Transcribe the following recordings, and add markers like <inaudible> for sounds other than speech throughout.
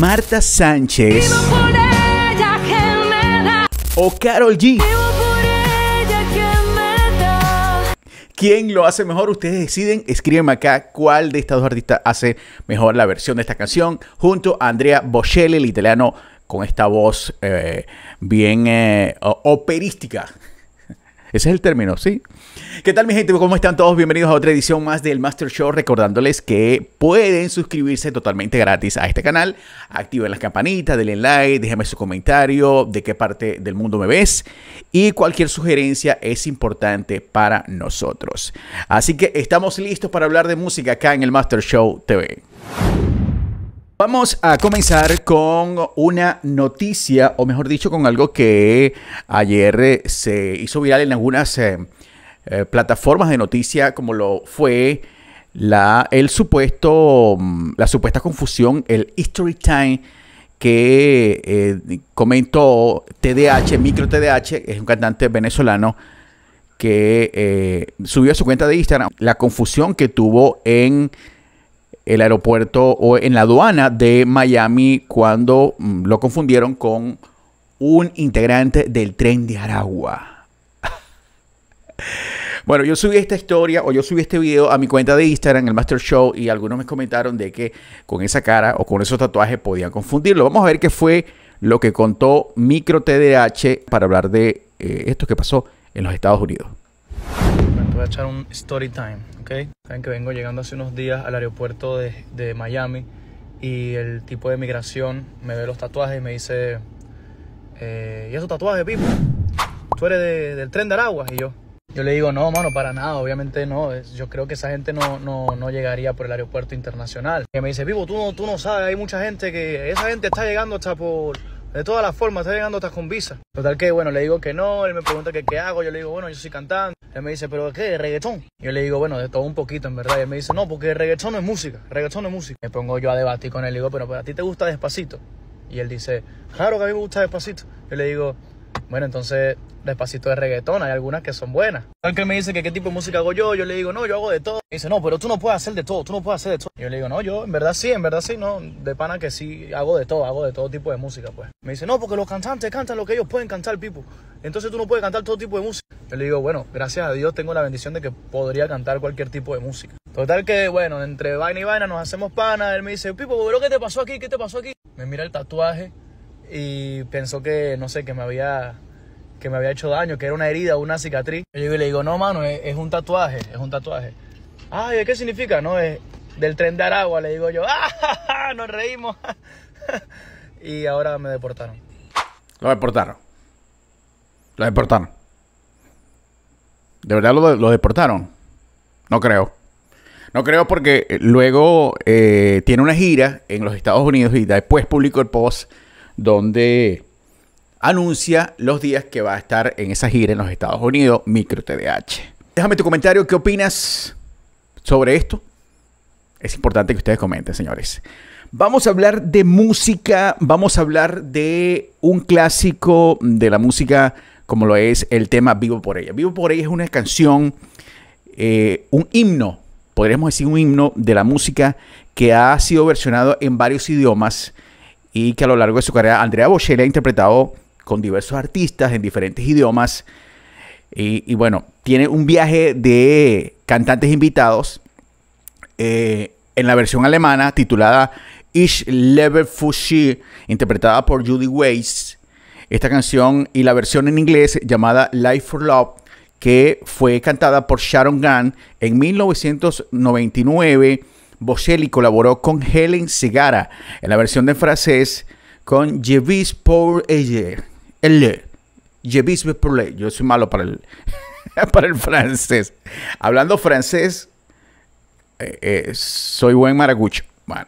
Marta Sánchez o Carol G. ¿Quién lo hace mejor? Ustedes deciden. Escríbeme acá cuál de estas dos artistas hace mejor la versión de esta canción. Junto a Andrea Bocelli, el italiano, con esta voz eh, bien eh, operística. Ese es el término, ¿sí? ¿Qué tal mi gente? ¿Cómo están todos? Bienvenidos a otra edición más del Master Show, recordándoles que pueden suscribirse totalmente gratis a este canal, activen las campanitas, denle like, déjenme su comentario de qué parte del mundo me ves y cualquier sugerencia es importante para nosotros. Así que estamos listos para hablar de música acá en el Master Show TV. Vamos a comenzar con una noticia, o mejor dicho, con algo que ayer eh, se hizo viral en algunas eh, eh, plataformas de noticia, como lo fue la, el supuesto, mm, la supuesta confusión, el History Time que comentó TDH, Micro TDH, es un cantante venezolano que subió a su cuenta de Instagram la confusión que tuvo en el aeropuerto o en la aduana de Miami cuando mm, lo confundieron con un integrante del tren de Aragua. <laughs> bueno, yo subí esta historia o yo subí este video a mi cuenta de Instagram, el Master Show, y algunos me comentaron de que con esa cara o con esos tatuajes podían confundirlo. Vamos a ver qué fue lo que contó Micro TDH para hablar de eh, esto que pasó en los Estados Unidos voy a echar un story time, ¿ok? Saben que vengo llegando hace unos días al aeropuerto de, Miami y el tipo de migración me ve los tatuajes y me dice, eh, ¿y esos tatuajes, Pipo? ¿Tú eres del tren de Aragua? Y yo, yo le digo, no, mano, para nada, obviamente no. Yo creo que esa gente no, no, llegaría por el aeropuerto internacional. Y me dice, Pipo, tú, tú no sabes, hay mucha gente que, esa gente está llegando hasta por de todas las formas, está llegando hasta con visa. Total que, bueno, le digo que no, él me pregunta que qué hago, yo le digo, bueno, yo soy cantante. Él me dice, ¿pero qué? ¿Reggaetón? Yo le digo, bueno, de todo un poquito, en verdad. Y él me dice, no, porque reggaetón no es música, reggaetón no es música. Me pongo yo a debatir con él, le digo, pero, pero a ti te gusta despacito. Y él dice, claro que a mí me gusta despacito. Yo le digo, bueno, entonces, despacito de reggaetón, hay algunas que son buenas. que me dice que qué tipo de música hago yo, yo le digo, no, yo hago de todo. Me dice, no, pero tú no puedes hacer de todo, tú no puedes hacer de todo. Yo le digo, no, yo en verdad sí, en verdad sí, no, de pana que sí, hago de todo, hago de todo tipo de música, pues. Me dice, no, porque los cantantes cantan lo que ellos pueden cantar, Pipo. Entonces tú no puedes cantar todo tipo de música. Yo le digo, bueno, gracias a Dios tengo la bendición de que podría cantar cualquier tipo de música. Total que, bueno, entre vaina y vaina nos hacemos pana. Él me dice, Pipo, ¿pero qué te pasó aquí? ¿Qué te pasó aquí? Me mira el tatuaje y pensó que, no sé, que me había que me había hecho daño, que era una herida, una cicatriz. Yo le digo, no, mano, es, un tatuaje, es un tatuaje. Ay, ¿qué significa? No, es del tren de Aragua, le digo yo, ¡ah, <laughs> nos reímos! <laughs> y ahora me deportaron. Lo deportaron. Lo deportaron. ¿De verdad lo, deportaron? No creo. No creo porque luego eh, tiene una gira en los Estados Unidos y después publicó el post donde anuncia los días que va a estar en esa gira en los Estados Unidos, Micro TDH. Déjame tu comentario, ¿qué opinas sobre esto? Es importante que ustedes comenten, señores. Vamos a hablar de música, vamos a hablar de un clásico de la música como lo es el tema Vivo por ella. Vivo por ella es una canción, eh, un himno, podríamos decir un himno de la música que ha sido versionado en varios idiomas y que a lo largo de su carrera Andrea Bocelli ha interpretado con diversos artistas en diferentes idiomas. Y, bueno, tiene un viaje de cantantes invitados eh, en la versión alemana titulada Ich lebe für interpretada por Judy Weiss. Esta canción y la versión en inglés llamada Life for Love, que fue cantada por Sharon Gunn en 1999 Bocelli colaboró con Helen Segara en la versión de francés con Jevis Paul Elle. Jevis Paul Yo soy malo para el, <laughs> para el francés. Hablando francés, eh, eh, soy buen maragucho. Bueno,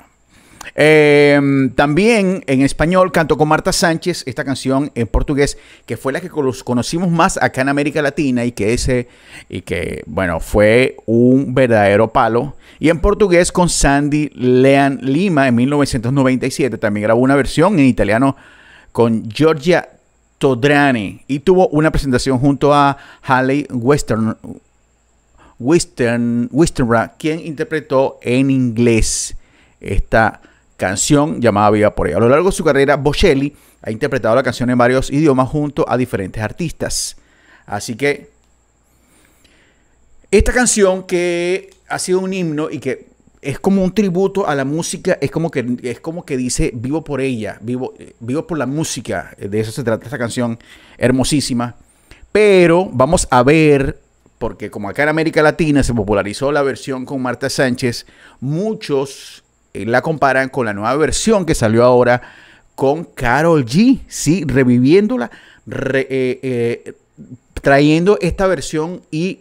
Em, también en español canto con Marta Sánchez esta canción en portugués, que fue la que conocimos más acá en América Latina y que ese, y que, bueno, fue un verdadero palo. Y en portugués con Sandy Lean Lima en 1997. También grabó una versión en italiano con Giorgia Todrani y tuvo una presentación junto a Haley Western. Western, Western quien interpretó en inglés esta canción canción llamada Viva por ella. A lo largo de su carrera, Bocelli ha interpretado la canción en varios idiomas junto a diferentes artistas. Así que esta canción que ha sido un himno y que es como un tributo a la música, es como que, es como que dice vivo por ella, vivo, vivo por la música, eh, de eso se trata esta canción hermosísima. Pero vamos a ver, porque como acá en América Latina se popularizó la versión con Marta Sánchez, muchos eh, la comparan con la nueva versión que salió ahora con Carol G, sí, reviviéndola, eh, eh, trayendo esta versión y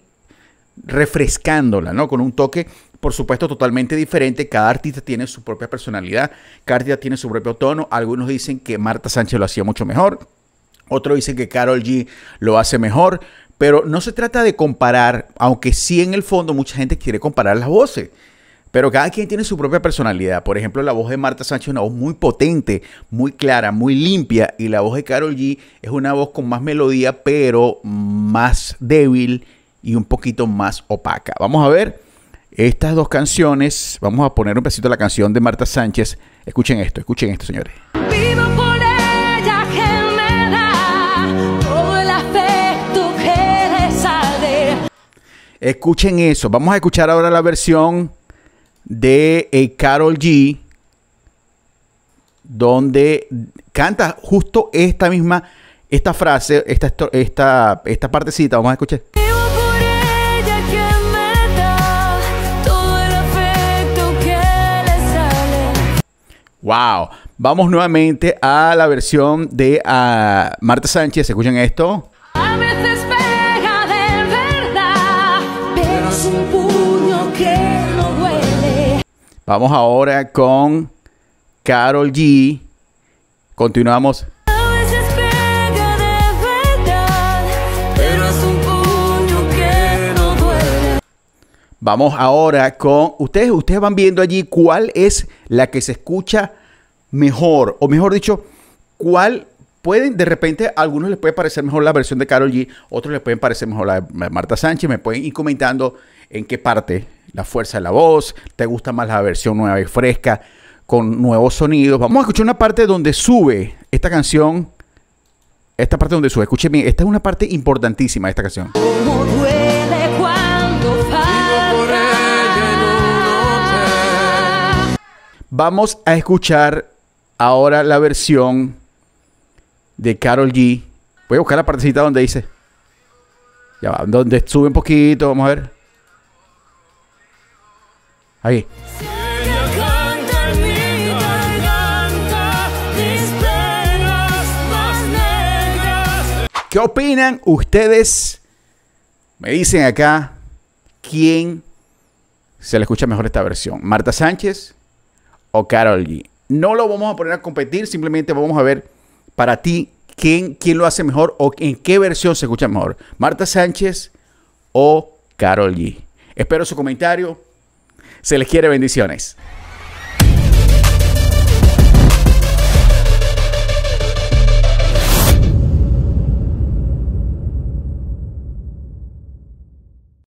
refrescándola, ¿no? Con un toque, por supuesto, totalmente diferente. Cada artista tiene su propia personalidad, cada tiene su propio tono. Algunos dicen que Marta Sánchez lo hacía mucho mejor, otros dicen que Carol G lo hace mejor, pero no se trata de comparar, aunque sí en el fondo mucha gente quiere comparar las voces. Pero cada quien tiene su propia personalidad. Por ejemplo, la voz de Marta Sánchez es una voz muy potente, muy clara, muy limpia. Y la voz de Carol G es una voz con más melodía, pero más débil y un poquito más opaca. Vamos a ver estas dos canciones. Vamos a poner un pedacito la canción de Marta Sánchez. Escuchen esto, escuchen esto, señores. Escuchen eso. Vamos a escuchar ahora la versión de Carol eh, G, donde canta justo esta misma, esta frase, esta, esta, esta partecita, vamos a escuchar. Wow. Vamos nuevamente a la versión de ah, Marta Sánchez. ¿Escuchan esto? Vamos ahora con Carol G. Continuamos. Vamos ahora con ustedes ustedes van viendo allí cuál es la que se escucha mejor o mejor dicho, cuál pueden de repente a algunos les puede parecer mejor la versión de Carol G, otros les pueden parecer mejor la de Marta Sánchez, me pueden ir comentando en qué parte la fuerza de la voz, te gusta más la versión nueva y fresca, con nuevos sonidos. Vamos a escuchar una parte donde sube esta canción. Esta parte donde sube, escúcheme, esta es una parte importantísima de esta canción. Vamos a escuchar ahora la versión de Carol G. Voy a buscar la partecita donde dice. Ya va, donde sube un poquito, vamos a ver. Ahí. ¿Qué opinan ustedes? Me dicen acá quién se le escucha mejor esta versión, Marta Sánchez o Carol G. No lo vamos a poner a competir, simplemente vamos a ver para ti quién, quién lo hace mejor o en qué versión se escucha mejor, Marta Sánchez o Carol G. Espero su comentario. Se les quiere bendiciones.